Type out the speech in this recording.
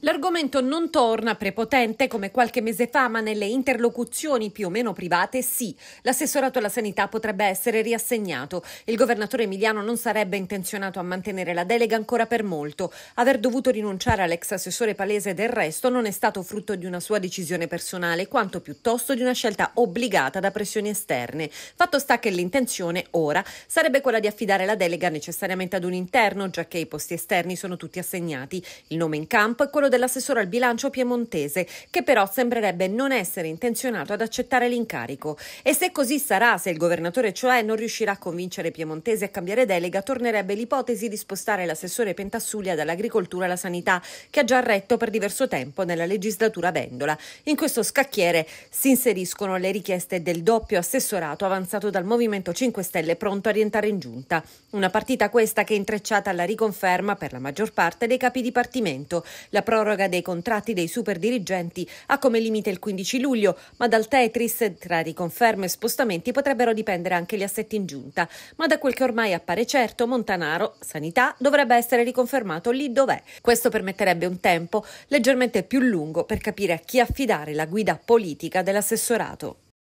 L'argomento non torna prepotente come qualche mese fa, ma nelle interlocuzioni più o meno private sì. L'assessorato alla sanità potrebbe essere riassegnato. Il governatore Emiliano non sarebbe intenzionato a mantenere la delega ancora per molto. Aver dovuto rinunciare all'ex assessore Palese del resto non è stato frutto di una sua decisione personale, quanto piuttosto di una scelta obbligata da pressioni esterne. Fatto sta che l'intenzione ora sarebbe quella di affidare la delega necessariamente ad un interno, già che i posti esterni sono tutti assegnati. Il nome in campo è quello titolo dell'assessore al bilancio piemontese, che però sembrerebbe non essere intenzionato ad accettare l'incarico. E se così sarà, se il governatore cioè non riuscirà a convincere Piemontese a cambiare delega, tornerebbe l'ipotesi di spostare l'assessore Pentassulia dall'agricoltura alla sanità, che ha già retto per diverso tempo nella legislatura Vendola. In questo scacchiere si inseriscono le richieste del doppio assessorato avanzato dal Movimento 5 Stelle pronto a rientrare in giunta. Una partita questa che è intrecciata alla riconferma per la maggior parte dei capi dipartimento. La pro- proroga dei contratti dei super dirigenti ha come limite il 15 luglio, ma dal Tetris tra riconferme e spostamenti potrebbero dipendere anche gli assetti in giunta. Ma da quel che ormai appare certo, Montanaro, Sanità, dovrebbe essere riconfermato lì dov'è. Questo permetterebbe un tempo leggermente più lungo per capire a chi affidare la guida politica dell'assessorato.